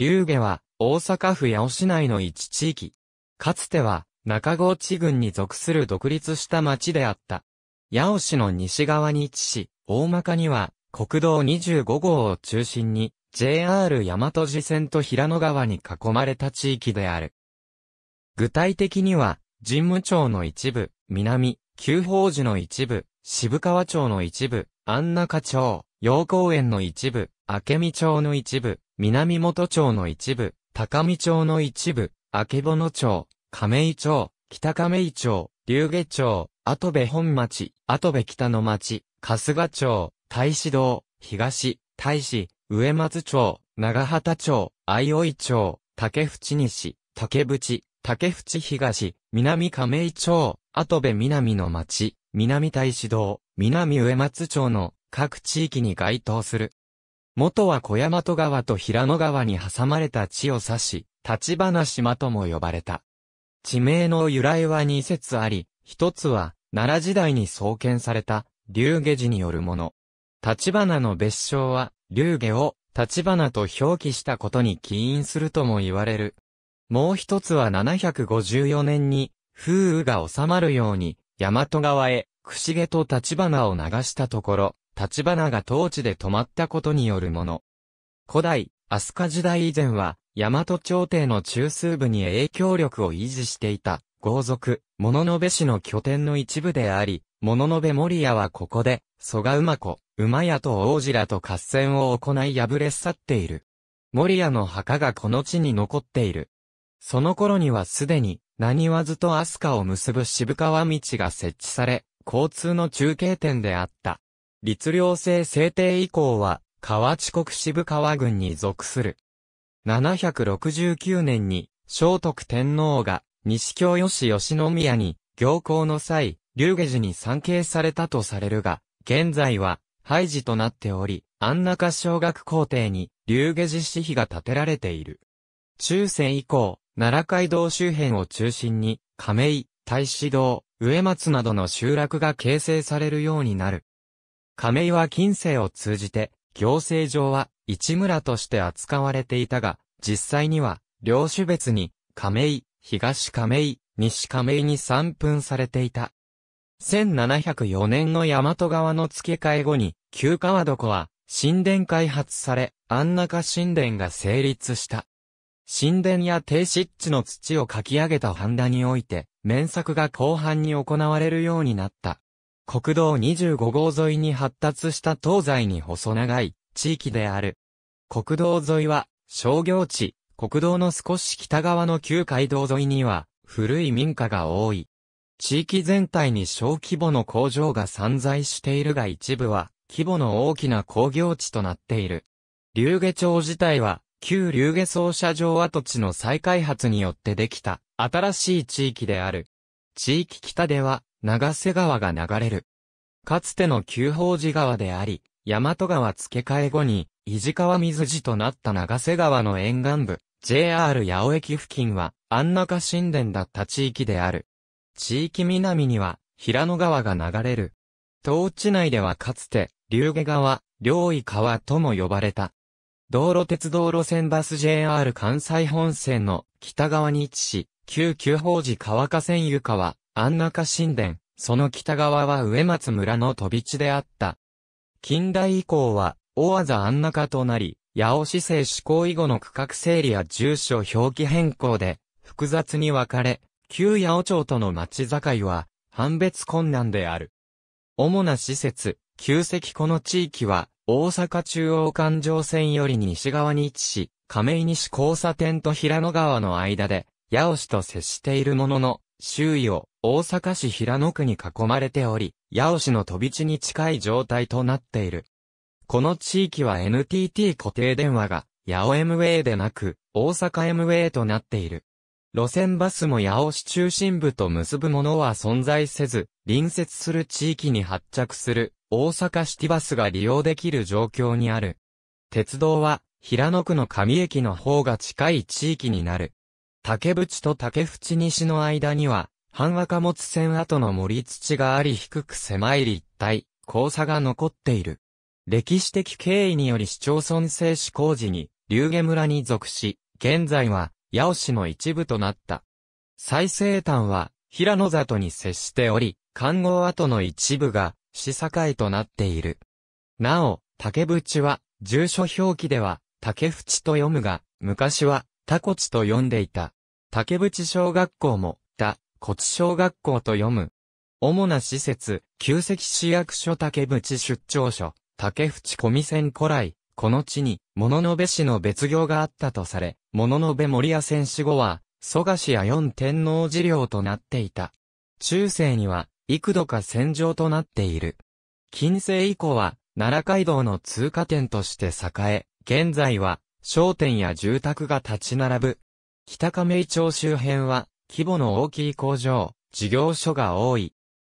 龍下は、大阪府八尾市内の一地域。かつては、中郷地郡に属する独立した町であった。八尾市の西側に位置し、大まかには、国道25号を中心に、JR 大和路線と平野川に囲まれた地域である。具体的には、神武町の一部、南、旧宝寺の一部、渋川町の一部、安中町、陽光園の一部、明美町の一部、南本町の一部、高見町の一部、曙町、亀井町、北亀井町、龍下町、後部本町、後部北の町、春日町、大志堂、東、大志、上松町、長畑町、相生町、竹淵西、竹淵、竹淵東、南亀井町、後部南の町、南大志堂、南上松町の各地域に該当する元は小山戸川と平野川に挟まれた地を指し、立花島とも呼ばれた。地名の由来は2説あり、一つは、奈良時代に創建された、龍下寺によるもの。立花の別称は、龍下を、立花と表記したことに起因するとも言われる。もう一つは754年に、風雨が収まるように、大和川へ、くしげと立花を流したところ、立花が当地で止まったことによるもの。古代、飛鳥時代以前は、大和朝廷の中枢部に影響力を維持していた、豪族、物の部氏の拠点の一部であり、物の部守屋はここで、蘇我馬子、馬屋と王子らと合戦を行い破れ去っている。守屋の墓がこの地に残っている。その頃にはすでに、何わずと飛鳥を結ぶ渋川道が設置され、交通の中継点であった。律令制制定以降は、河内国渋川郡に属する。769年に、聖徳天皇が、西京吉吉宮に、行幸の際、龍下寺に参詣されたとされるが、現在は、廃寺となっており、安中小学校庭に、龍下寺市碑が建てられている。中世以降、奈良街道周辺を中心に、亀井、大志堂、上松などの集落が形成されるようになる。亀井は近世を通じて、行政上は市村として扱われていたが、実際には、領主別に、亀井、東亀井、西亀井に散分されていた。1704年の大和川の付け替え後に、旧川床は、神殿開発され、安中神殿が成立した。神殿や低湿地の土をかき上げたハンダにおいて、面作が後半に行われるようになった。国道25号沿いに発達した東西に細長い地域である。国道沿いは商業地、国道の少し北側の旧街道沿いには古い民家が多い。地域全体に小規模の工場が散在しているが一部は規模の大きな工業地となっている。流下町自体は旧流下操車場跡地の再開発によってできた新しい地域である。地域北では長瀬川が流れる。かつての旧宝寺川であり、大和川付け替え後に、伊地川水寺となった長瀬川の沿岸部、JR 八尾駅付近は、安中神殿だった地域である。地域南には、平野川が流れる。当地内ではかつて、竜下川、両位川とも呼ばれた。道路鉄道路線バス JR 関西本線の北側に位置し、旧旧宝寺川河川湯川、安中神殿、その北側は植松村の飛び地であった。近代以降は、大技安中となり、八尾市政施行以後の区画整理や住所表記変更で、複雑に分かれ、旧八尾町との町境は、判別困難である。主な施設、旧石この地域は、大阪中央環状線より西側に位置し、亀井西交差点と平野川の間で、八尾市と接しているものの、周囲を大阪市平野区に囲まれており、八尾市の飛び地に近い状態となっている。この地域は NTT 固定電話が、八尾 MA でなく、大阪 MA となっている。路線バスも八尾市中心部と結ぶものは存在せず、隣接する地域に発着する大阪シティバスが利用できる状況にある。鉄道は、平野区の上駅の方が近い地域になる。竹淵と竹淵西の間には、半和貨物船跡の森土があり低く狭い立体、交差が残っている。歴史的経緯により市町村制施工時に、龍毛村に属し、現在は、八尾市の一部となった。最西端は、平野里に接しており、関合跡の一部が、市境となっている。なお、竹淵は、住所表記では、竹淵と読むが、昔は、タコチと読んでいた。竹淵小学校も、だ、骨小学校と読む。主な施設、旧石市役所竹淵出張所、竹淵小見線古来、この地に、物の部氏の別業があったとされ、物の部森屋戦士後は、蘇我氏や四天王寺領となっていた。中世には、幾度か戦場となっている。近世以降は、奈良街道の通過点として栄え、現在は、商店や住宅が立ち並ぶ、北亀井町周辺は、規模の大きい工場、事業所が多い。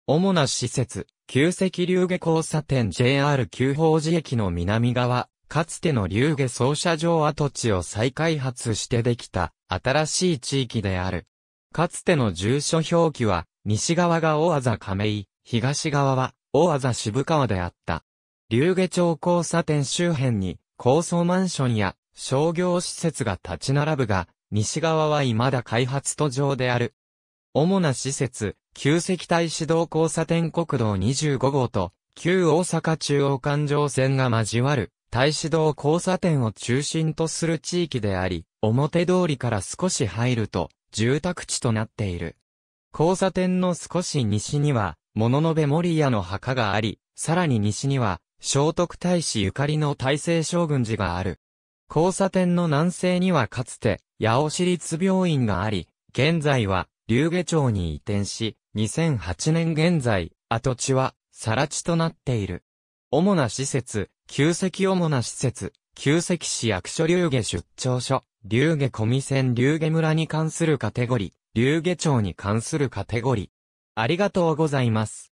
主な施設、旧石流下交差点 JR 旧宝寺駅の南側、かつての流下操車場跡地を再開発してできた、新しい地域である。かつての住所表記は、西側が大字亀井、東側は大字渋川であった。流下町交差点周辺に、高層マンションや商業施設が立ち並ぶが、西側は未だ開発途上である。主な施設、旧石体指道交差点国道25号と、旧大阪中央環状線が交わる、大指道交差点を中心とする地域であり、表通りから少し入ると、住宅地となっている。交差点の少し西には、物の部守屋の墓があり、さらに西には、聖徳太子ゆかりの大成将軍寺がある。交差点の南西にはかつて、八尾市立病院があり、現在は、龍下町に移転し、2008年現在、跡地は、さら地となっている。主な施設、旧跡主な施設、旧跡市役所龍下出張所、龍下小見線龍下村に関するカテゴリー、龍下町に関するカテゴリー。ありがとうございます。